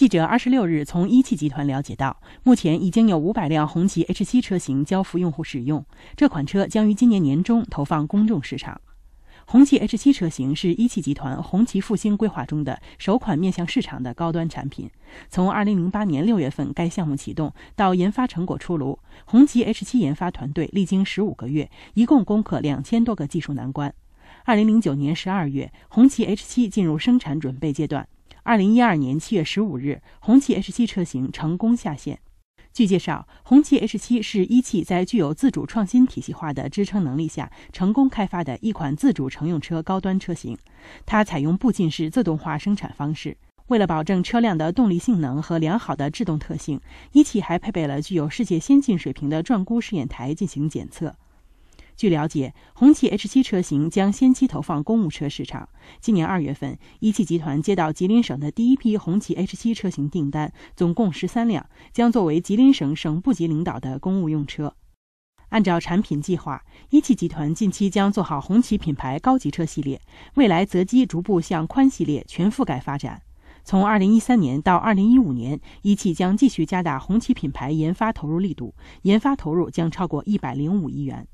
记者二十六日从一汽集团了解到，目前已经有五百辆红旗 H 七车型交付用户使用。这款车将于今年年中投放公众市场。红旗 H 七车型是一汽集团红旗复兴规划中的首款面向市场的高端产品。从二零零八年六月份该项目启动到研发成果出炉，红旗 H 七研发团队历经十五个月，一共攻克两千多个技术难关。二零零九年十二月，红旗 H 七进入生产准备阶段。二零一二年七月十五日，红旗 H 七车型成功下线。据介绍，红旗 H 七是一汽在具有自主创新体系化的支撑能力下，成功开发的一款自主乘用车高端车型。它采用步进式自动化生产方式。为了保证车辆的动力性能和良好的制动特性，一汽还配备了具有世界先进水平的转箍试验台进行检测。据了解，红旗 H7 车型将先期投放公务车市场。今年二月份，一汽集团接到吉林省的第一批红旗 H7 车型订单，总共十三辆，将作为吉林省省部级领导的公务用车。按照产品计划，一汽集团近期将做好红旗品牌高级车系列，未来择机逐步向宽系列全覆盖发展。从二零一三年到二零一五年，一汽将继续加大红旗品牌研发投入力度，研发投入将超过一百零五亿元。